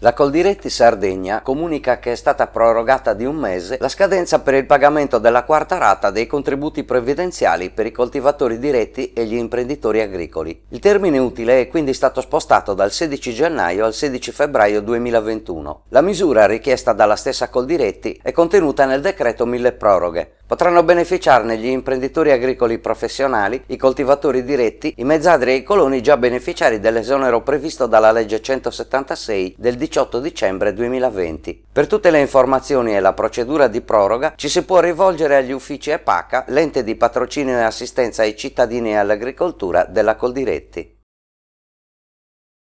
La Coldiretti Sardegna comunica che è stata prorogata di un mese la scadenza per il pagamento della quarta rata dei contributi previdenziali per i coltivatori diretti e gli imprenditori agricoli. Il termine utile è quindi stato spostato dal 16 gennaio al 16 febbraio 2021. La misura richiesta dalla stessa Coldiretti è contenuta nel decreto mille proroghe, Potranno beneficiarne gli imprenditori agricoli professionali, i coltivatori diretti, i mezzadri e i coloni già beneficiari dell'esonero previsto dalla legge 176 del 18 dicembre 2020. Per tutte le informazioni e la procedura di proroga ci si può rivolgere agli uffici EPACA, l'ente di patrocinio e assistenza ai cittadini e all'agricoltura della Coldiretti.